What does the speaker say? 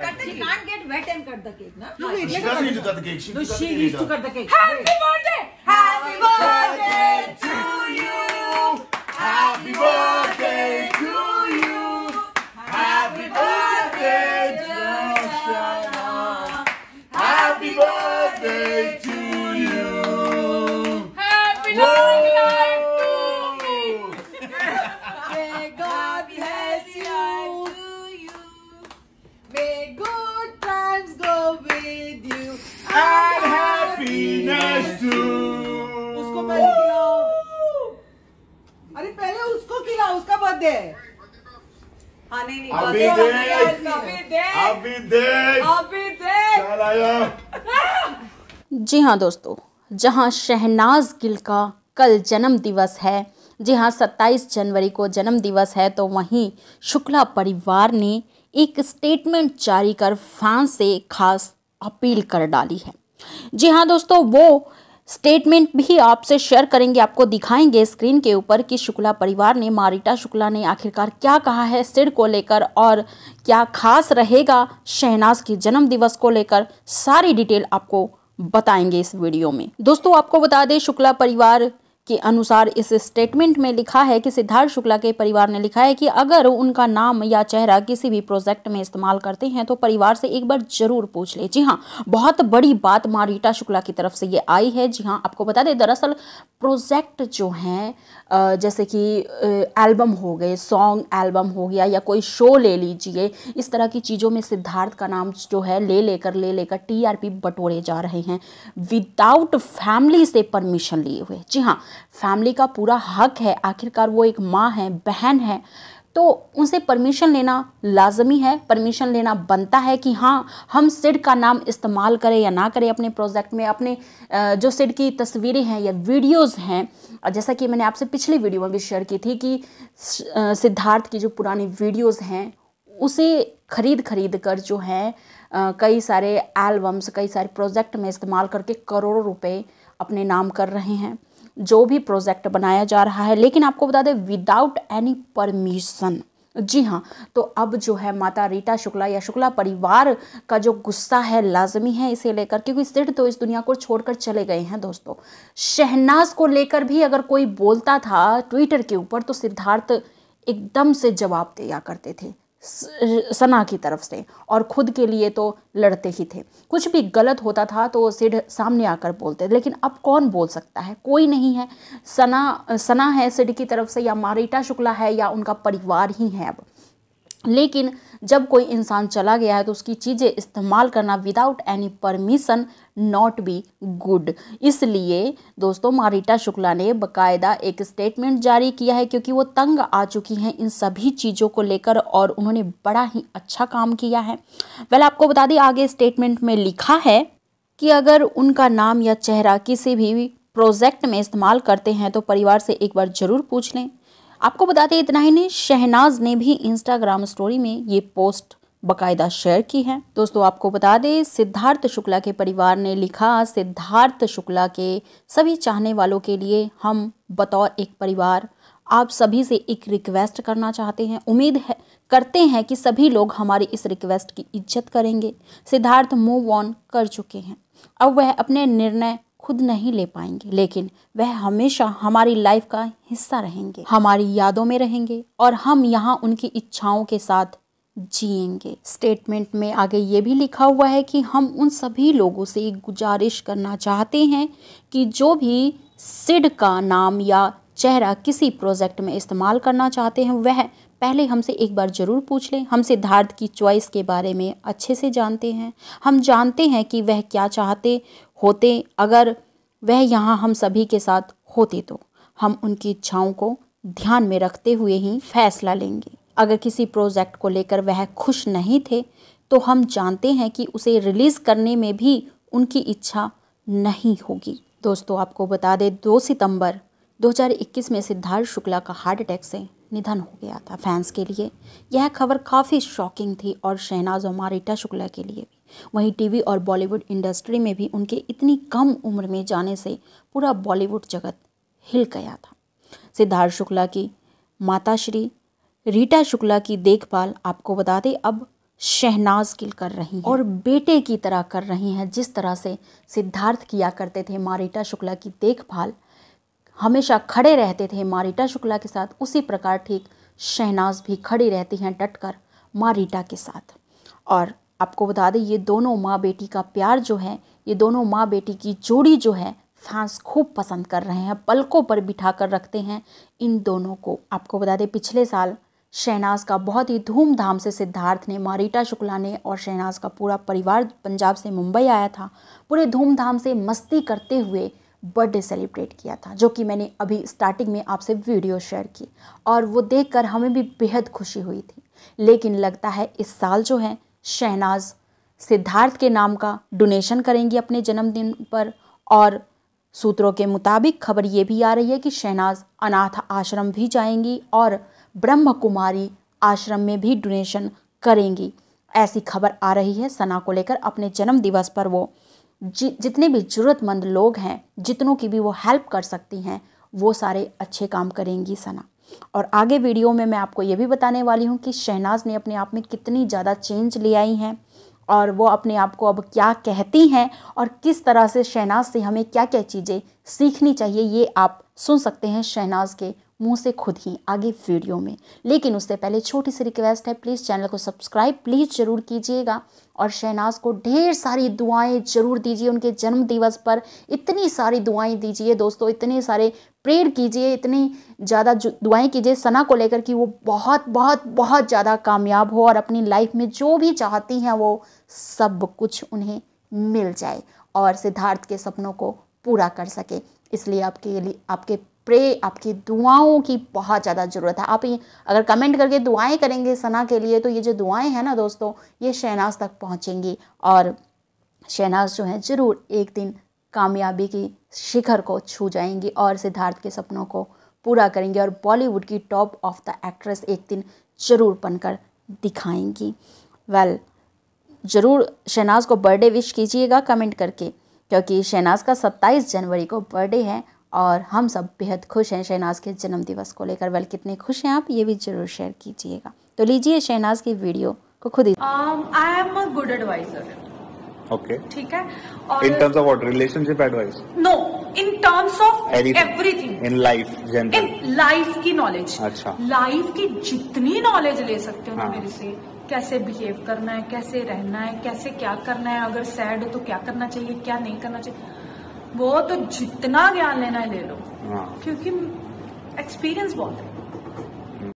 cut the cake. can't get wet and cut the cake, na? No, she doesn't need to cut the cake. She No, she needs to cut the cake. Happy birthday! Happy birthday to you! Happy birthday! with you. And happiness too. उसको पहले खिलाओ. अरे पहले उसको खिलाओ उसका birthday है. हाँ नहीं नहीं. अभी देख. अभी देख. अभी देख. अभी देख. चल जी हाँ दोस्तों जहाँ शहनाज गिल का कल जन्म दिवस है जी हाँ सत्ताईस जनवरी को जन्म दिवस है तो वहीं शुक्ला परिवार ने एक स्टेटमेंट जारी कर फैंस से खास अपील कर डाली है जी हाँ दोस्तों वो स्टेटमेंट भी आपसे शेयर करेंगे आपको दिखाएंगे स्क्रीन के ऊपर कि शुक्ला परिवार ने मारिटा शुक्ला ने आखिरकार क्या कहा है सिड को लेकर और क्या खास रहेगा शहनाज के जन्म दिवस को लेकर सारी डिटेल आपको बताएंगे इस वीडियो में दोस्तों आपको बता दें शुक्ला परिवार के अनुसार इस स्टेटमेंट में लिखा है कि सिद्धार्थ शुक्ला के परिवार ने लिखा है कि अगर उनका नाम या चेहरा किसी भी प्रोजेक्ट में इस्तेमाल करते हैं तो परिवार से एक बार जरूर पूछ ले जी हाँ बहुत बड़ी बात माँ रीटा शुक्ला की तरफ से ये आई है जी हाँ आपको बता दें दरअसल प्रोजेक्ट जो हैं जैसे कि एल्बम हो गए सॉन्ग एल्बम हो गया या कोई शो ले लीजिए इस तरह की चीज़ों में सिद्धार्थ का नाम जो है ले लेकर ले लेकर पी बटोरे जा रहे हैं विदाउट फैमिली से परमिशन लिए हुए जी हाँ फैमिली का पूरा हक है आखिरकार वो एक माँ है बहन है तो उनसे परमिशन लेना लाजमी है परमिशन लेना बनता है कि हाँ हम सिड का नाम इस्तेमाल करें या ना करें अपने प्रोजेक्ट में अपने जो सिड की तस्वीरें हैं या वीडियोस हैं जैसा कि मैंने आपसे पिछली वीडियो में भी शेयर की थी कि सिद्धार्थ की जो पुरानी वीडियोस हैं उसे खरीद खरीद कर जो हैं कई सारे एल्बम्स कई सारे प्रोजेक्ट में इस्तेमाल करके करोड़ों रुपये अपने नाम कर रहे हैं जो भी प्रोजेक्ट बनाया जा रहा है लेकिन आपको बता दें विदाउट एनी परमिशन जी हाँ तो अब जो है माता रीटा शुक्ला या शुक्ला परिवार का जो गुस्सा है लाजमी है इसे लेकर क्योंकि सिर्फ तो इस दुनिया को छोड़कर चले गए हैं दोस्तों शहनाज को लेकर भी अगर कोई बोलता था ट्विटर के ऊपर तो सिद्धार्थ एकदम से जवाब दिया करते थे सना की तरफ से और खुद के लिए तो लड़ते ही थे कुछ भी गलत होता था तो सिड सामने आकर बोलते लेकिन अब कौन बोल सकता है कोई नहीं है सना सना है सिड की तरफ से या मारिटा शुक्ला है या उनका परिवार ही है अब लेकिन जब कोई इंसान चला गया है तो उसकी चीज़ें इस्तेमाल करना without any permission not be good इसलिए दोस्तों मारिटा शुक्ला ने बकायदा एक स्टेटमेंट जारी किया है क्योंकि वो तंग आ चुकी हैं इन सभी चीज़ों को लेकर और उन्होंने बड़ा ही अच्छा काम किया है वेल आपको बता दें आगे स्टेटमेंट में लिखा है कि अगर उनका नाम या चेहरा किसी भी प्रोजेक्ट में इस्तेमाल करते हैं तो परिवार से एक बार ज़रूर पूछ लें आपको बताते इतना ही नहीं शहनाज ने भी इंस्टाग्राम स्टोरी में ये पोस्ट बकायदा शेयर की है दोस्तों आपको बता दें सिद्धार्थ शुक्ला के परिवार ने लिखा सिद्धार्थ शुक्ला के सभी चाहने वालों के लिए हम बतौर एक परिवार आप सभी से एक रिक्वेस्ट करना चाहते हैं उम्मीद है करते हैं कि सभी लोग हमारी इस रिक्वेस्ट की इज्जत करेंगे सिद्धार्थ मूव ऑन कर चुके हैं अब वह अपने निर्णय खुद नहीं ले पाएंगे लेकिन वह हमेशा हमारी लाइफ का हिस्सा रहेंगे हमारी यादों में रहेंगे और हम यहाँ उनकी इच्छाओं के साथ जिएंगे स्टेटमेंट में आगे ये भी लिखा हुआ है कि हम उन सभी लोगों से गुजारिश करना चाहते हैं कि जो भी सिड का नाम या चेहरा किसी प्रोजेक्ट में इस्तेमाल करना चाहते हैं वह पहले हमसे एक बार ज़रूर पूछ लें हम सिद्धार्थ की चॉइस के बारे में अच्छे से जानते हैं हम जानते हैं कि वह क्या चाहते होते अगर वह यहाँ हम सभी के साथ होते तो हम उनकी इच्छाओं को ध्यान में रखते हुए ही फैसला लेंगे अगर किसी प्रोजेक्ट को लेकर वह खुश नहीं थे तो हम जानते हैं कि उसे रिलीज़ करने में भी उनकी इच्छा नहीं होगी दोस्तों आपको बता दें दो सितंबर 2021 में सिद्धार्थ शुक्ला का हार्ट अटैक से निधन हो गया था फैंस के लिए यह खबर काफ़ी शॉकिंग थी और शहनाज और मारिटा शुक्ला के लिए भी वहीं टीवी और बॉलीवुड इंडस्ट्री में भी उनके इतनी कम उम्र में जाने से पूरा बॉलीवुड जगत हिल गया था सिद्धार्थ शुक्ला की माता श्री रीटा शुक्ला की देखभाल आपको बता दें अब शहनाज गिल कर रही हैं और बेटे की तरह कर रही हैं जिस तरह से सिद्धार्थ किया करते थे माँ रीटा शुक्ला की देखभाल हमेशा खड़े रहते थे माँ रीटा शुक्ला के साथ उसी प्रकार ठीक शहनाज भी खड़ी रहती हैं डट कर माँ रीटा के साथ और आपको बता दें ये दोनों माँ बेटी का प्यार जो है ये दोनों माँ बेटी की जोड़ी जो है फैंस खूब पसंद कर रहे हैं पलकों पर बिठा कर रखते हैं इन दोनों को आपको बता दें पिछले साल शहनाज का बहुत ही धूमधाम से सिद्धार्थ ने मारीटा शुक्ला ने और शहनाज का पूरा परिवार पंजाब से मुंबई आया था पूरे धूमधाम से मस्ती करते हुए बर्थडे सेलिब्रेट किया था जो कि मैंने अभी स्टार्टिंग में आपसे वीडियो शेयर की और वो देखकर हमें भी बेहद खुशी हुई थी लेकिन लगता है इस साल जो है शहनाज सिद्धार्थ के नाम का डोनेशन करेंगी अपने जन्मदिन पर और सूत्रों के मुताबिक खबर ये भी आ रही है कि शहनाज अनाथ आश्रम भी जाएंगी और ब्रह्म कुमारी आश्रम में भी डोनेशन करेंगी ऐसी खबर आ रही है सना को लेकर अपने जन्म दिवस पर वो जि जितने भी ज़रूरतमंद लोग हैं जितनों की भी वो हेल्प कर सकती हैं वो सारे अच्छे काम करेंगी सना और आगे वीडियो में मैं आपको ये भी बताने वाली हूँ कि शहनाज ने अपने आप में कितनी ज़्यादा चेंज ले आई हैं और वो अपने आप को अब क्या कहती हैं और किस तरह से शहनाज से हमें क्या क्या चीज़ें सीखनी चाहिए ये आप सुन सकते हैं शहनाज के मुंह से खुद ही आगे वीडियो में लेकिन उससे पहले छोटी सी रिक्वेस्ट है प्लीज़ चैनल को सब्सक्राइब प्लीज़ ज़रूर कीजिएगा और शहनाज को ढेर सारी दुआएं ज़रूर दीजिए उनके जन्म दिवस पर इतनी सारी दुआएं दीजिए दोस्तों इतने सारे प्रेर कीजिए इतनी ज़्यादा दुआएं कीजिए सना को लेकर कि वो बहुत बहुत बहुत ज़्यादा कामयाब हो और अपनी लाइफ में जो भी चाहती हैं वो सब कुछ उन्हें मिल जाए और सिद्धार्थ के सपनों को पूरा कर सके इसलिए आपके लिए आपके प्रे आपकी दुआओं की बहुत ज़्यादा ज़रूरत है आप ये अगर कमेंट करके दुआएं करेंगे सना के लिए तो ये जो दुआएं हैं ना दोस्तों ये शहनाज तक पहुँचेंगी और शहनाज जो है ज़रूर एक दिन कामयाबी की शिखर को छू जाएंगी और सिद्धार्थ के सपनों को पूरा करेंगे और बॉलीवुड की टॉप ऑफ द एक्ट्रेस एक दिन ज़रूर बनकर दिखाएंगी वेल well, ज़रूर शहनाज को बर्थडे विश कीजिएगा कमेंट करके क्योंकि शहनाज का 27 जनवरी को बर्थडे है और हम सब बेहद खुश हैं शहनाज़ के जन्मदिवस को लेकर वेल कितने खुश हैं आप ये भी ज़रूर शेयर कीजिएगा तो लीजिए शहनाज की वीडियो को खुद ही I am a good advisor okay ठीक है और in terms of what relationship advice no in terms of everything in life general in life की नॉलेज अच्छा लाइफ की जितनी नॉलेज ले सकते हो हाँ. मेरे से कैसे बिहेव करना है कैसे रहना है कैसे क्या करना है अगर सैड हो तो क्या करना चाहिए क्या नहीं करना चाहिए वो तो जितना ज्ञान लेना है ले लो हाँ। क्योंकि एक्सपीरियंस बहुत है